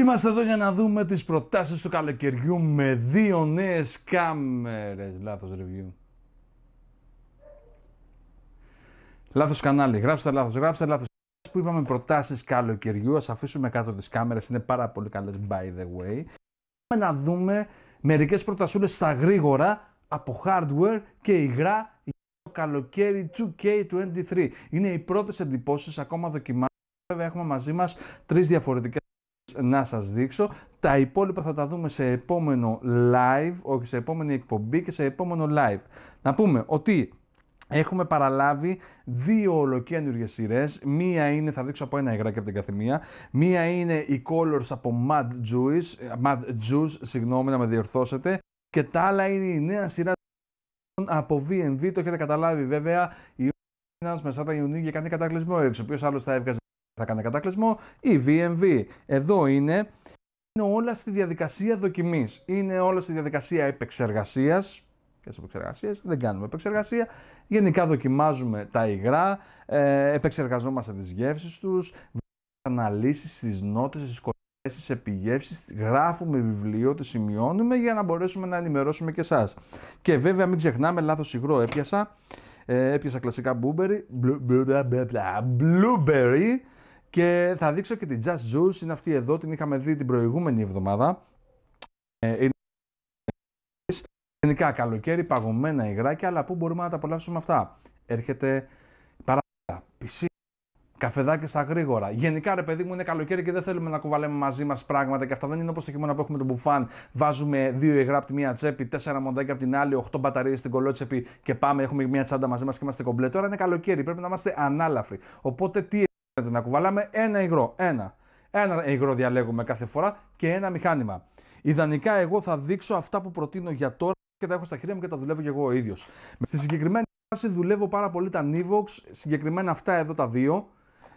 Είμαστε εδώ για να δούμε τις προτάσεις του καλοκαιριού με δύο νέες κάμερες. Λάθος review. Λάθος κανάλι. Γράψτε λάθος, γράψτε λάθος. Που είπαμε προτάσεις καλοκαιριού. Ας αφήσουμε κάτω τις κάμερες. Είναι πάρα πολύ καλές by the way. Πάμε να δούμε μερικές προτασούλες στα γρήγορα από hardware και υγρά για το καλοκαίρι 2K23. Είναι οι πρώτες εντυπώσεις. Ακόμα δοκιμάζουμε. Βέβαια έχουμε μαζί μας τρεις διαφορετικές να σας δείξω. Τα υπόλοιπα θα τα δούμε σε επόμενο live, όχι σε επόμενη εκπομπή και σε επόμενο live. Να πούμε ότι Έχουμε παραλάβει δύο ολοκένουργες σειρές. Μία είναι, θα δείξω από ένα υγράκι από την καθημεία. Μία είναι η Colors από Mad Juice, Mad Juice, συγγνώμη να με διορθώσετε. Και τα άλλα είναι η νέα σειρά από VMV. Το έχετε καταλάβει βέβαια. Η τα Ιουνίου κάνει κατακλυσμό έξω. Ποιος άλλος θα έβγαζε θα κάνει κατάκλυσμο. Η VMV εδώ είναι. Είναι όλα στη διαδικασία δοκιμής. Είναι όλα στη διαδικασία επεξεργασίας. Και επεξεργασίες, δεν κάνουμε επεξεργασία. Γενικά δοκιμάζουμε τα υγρά, ε, επεξεργαζόμαστε τις γεύσεις τους, αναλύσει, τι νότε, τι τις επιγεύσεις, γράφουμε βιβλίο, τις σημειώνουμε για να μπορέσουμε να ενημερώσουμε και εσάς. Και βέβαια μην ξεχνάμε, λάθος υγρό έπιασα, ε, έπιασα κλασικά blueberry, blueberry, και θα δείξω και την Just Juice, είναι αυτή εδώ, την είχαμε δει την προηγούμενη εβδομάδα. Ε, είναι γενικά καλοκαίρι, παγωμένα υγράκια, αλλά πού μπορούμε να τα απολαύσουμε αυτά. Έρχεται παράδειγμα, πισί, Καφεδάκια στα γρήγορα. Γενικά, ρε παιδί μου, είναι καλοκαίρι και δεν θέλουμε να κουβαλέμε μαζί μας πράγματα και αυτά δεν είναι όπως το χειμώνα που έχουμε τον μπουφάν. Βάζουμε δύο υγρά από τη μία τσέπη, τέσσερα μοντάκια από την άλλη, οχτώ μπαταρίες στην κολότσεπη και πάμε, έχουμε μία τσάντα μαζί μας και είμαστε κομπλέ. Τώρα είναι καλοκαίρι, πρέπει να είμαστε ανάλαφροι. Οπότε τι να κουβαλάμε ένα υγρό. Ένα. Ένα υγρό διαλέγουμε κάθε φορά και ένα μηχάνημα. Ιδανικά, εγώ θα δείξω αυτά που προτείνω για τώρα και τα έχω στα χέρια μου και τα δουλεύω και εγώ ο ίδιος. Στη συγκεκριμένη φάση δουλεύω πάρα πολύ τα Nivox, συγκεκριμένα αυτά εδώ τα δύο.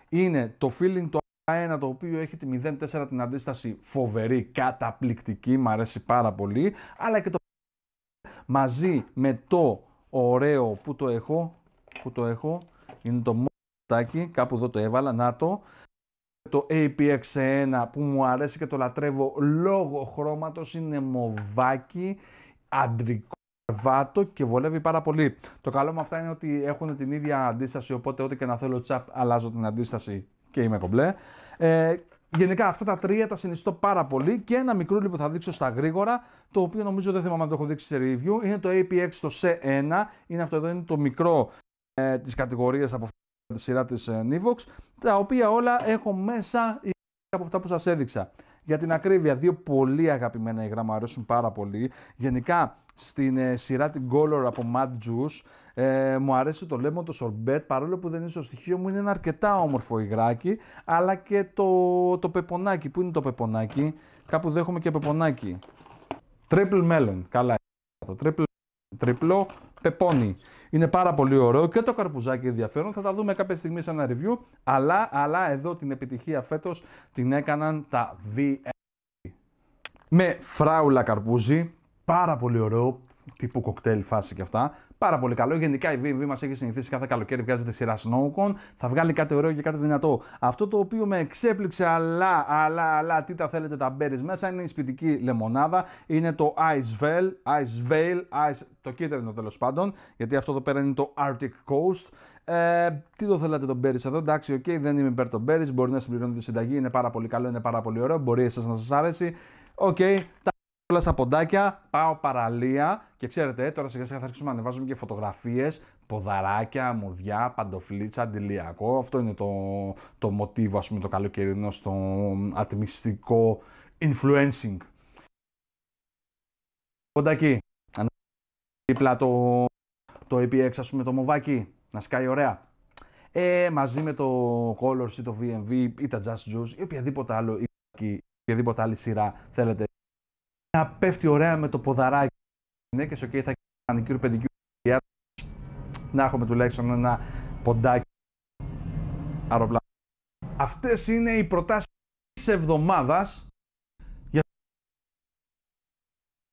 Είναι το feeling το A1, το οποίο έχει τη 0.4 την αντίσταση φοβερή, καταπληκτική, μου αρέσει πάρα πολύ. Αλλά και το μαζί με το ωραίο που το έχω, που το έχω, είναι το Τάκι, κάπου εδώ το έβαλα, να το. Το APX1 που μου αρέσει και το λατρεύω λόγω χρώματος είναι μοβάκι, αντρικό βάτο και βολεύει πάρα πολύ. Το καλό με αυτά είναι ότι έχουν την ίδια αντίσταση, οπότε ό,τι και να θέλω τσαπ αλλάζω την αντίσταση και είμαι κομπλέ. Ε, γενικά αυτά τα τρία τα συνιστώ πάρα πολύ και ένα μικρό που θα δείξω στα γρήγορα, το οποίο νομίζω δεν θυμάμαι να το έχω δείξει σε review, είναι το APX το C1, είναι αυτό εδώ, είναι το μικρό ε, της κατηγορίας από τη σειρά της ε, Nivox, τα οποία όλα έχω μέσα από αυτά που σας έδειξα. Για την ακρίβεια, δύο πολύ αγαπημένα υγρά μου αρέσουν πάρα πολύ. Γενικά, στην ε, σειρά την Color από Mad Juice, ε, μου αρέσει το Lemon, το Sorbet, παρόλο που δεν είναι στο στοιχείο μου, είναι ένα αρκετά όμορφο υγράκι, αλλά και το, το πεπονάκι. Πού είναι το πεπονάκι? Κάπου δέχομαι και πεπονάκι. Triple Melon, καλά. Το Triple τριπλό πεπόνι. Είναι πάρα πολύ ωραίο και το καρπουζάκι ενδιαφέρον. Θα τα δούμε κάποια στιγμή σε ένα review. Αλλά, αλλά εδώ την επιτυχία φέτος την έκαναν τα VM. Με φράουλα καρπούζι. Πάρα πολύ ωραίο, τύπου κοκτέιλ φάση και αυτά. Πάρα πολύ καλό. Γενικά η VV μας έχει συνηθίσει κάθε καλοκαίρι βγάζεται σειρά Snowcon. Θα βγάλει κάτι ωραίο και κάτι δυνατό. Αυτό το οποίο με εξέπληξε, αλλά, αλλά, αλλά, τι τα θέλετε τα μπέρι μέσα, είναι η σπιτική λεμονάδα. Είναι το Ice Veil, Ice Veil, Ice, το κίτρινο τέλος πάντων. Γιατί αυτό εδώ πέρα είναι το Arctic Coast. Ε, τι το θέλατε τον Πέρι εδώ, εντάξει, οκ, okay, δεν είμαι υπέρ τον Πέρι. Μπορεί να συμπληρώνετε τη συνταγή, είναι πάρα πολύ καλό, είναι πάρα πολύ ωραίο. Μπορεί εσάς να σας άρεσει. Οκ, okay, όλα στα ποντάκια, πάω παραλία και ξέρετε, τώρα σιγά σιγά θα αρχίσουμε να ανεβάζουμε και φωτογραφίες, ποδαράκια, μουδιά, παντοφλίτσα, αντιλιακό. Αυτό είναι το, το μοτίβο, ας πούμε, το καλοκαιρινό, στο ατμιστικό influencing. Ποντακί. Δίπλα το, το EPX, ας πούμε, το μοβάκι. Να σκάει ωραία. Ε, μαζί με το Colors ή το VMV ή τα Just Juice ή οποιαδήποτε άλλο ή οποιαδήποτε άλλη σειρά θέλετε να πέφτει ωραία με το ποδαράκι. Γυναίκε, οκ, okay, θα κάνει κύριο πεντικιού. Να έχουμε τουλάχιστον ένα ποντάκι αεροπλάνο. Αυτές είναι οι προτάσεις της εβδομάδας. Για...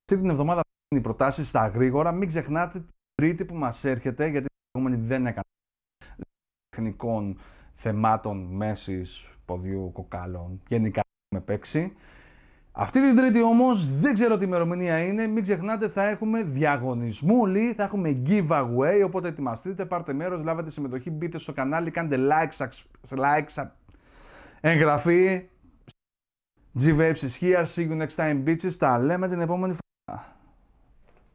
Αυτή την εβδομάδα είναι οι προτάσεις στα γρήγορα. Μην ξεχνάτε την Τρίτη που μας έρχεται, γιατί την προηγούμενη δεν έκανα τεχνικών θεμάτων μέσης, ποδιού, κοκάλων. Γενικά έχουμε παίξει. Αυτή την Τρίτη όμως δεν ξέρω τι ημερομηνία είναι. Μην ξεχνάτε, θα έχουμε διαγωνισμούλη, θα έχουμε giveaway. Οπότε ετοιμαστείτε, πάρτε μέρος, λάβετε συμμετοχή, μπείτε στο κανάλι, κάντε like, like εγγραφή. GVAPS is here. See you next time, bitches. Τα λέμε την επόμενη φορά.